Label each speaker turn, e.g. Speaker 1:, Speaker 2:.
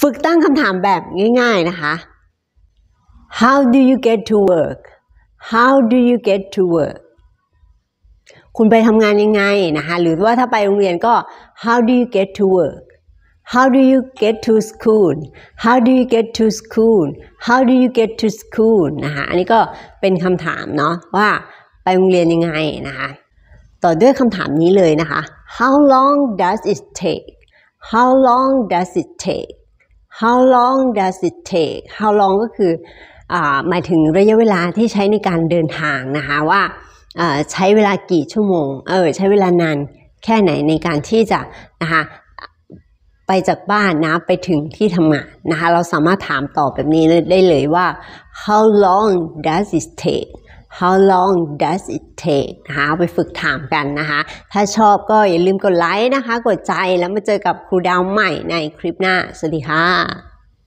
Speaker 1: ฝึกตั้งคำถามแบบง่ายๆ นะคะ How do you get to work How do you get to work คุณไปทำงานยังไงนะคะ หรือว่าถ้าไปโรงเรียนก็ How do you get to work How do you get to school How do you get to school How do you get to school นะคะ อันนี้ก็เป็นคำถามเนาะว่าไปโรงเรียนยังไงนะคะต่อด้วยคำถามนี้เลยนะคะ How long does it take How long does it take how long does it take how long ก็คืออหมายถึงระยะเวลาที่ใช้ในการเดินทางนะคะว่าใช้เวลากี่ชั่วโมงเออใช้เวลานานแค่ไหนในการที่จะนะคะไปจากบ้านนะไปถึงที่ทำงานนะคะเราสามารถถามตอบแบบนี้ได้เลยว่า how long does it take how long does it take นะคะาไปฝึกถามกันนะคะ ถ้าชอบก็อย่าลืมกดไลค์นะคะ กดใจแล้วมาเจอกับครูดาวใหม่ในคลิปหน้า สวัสดีค่ะ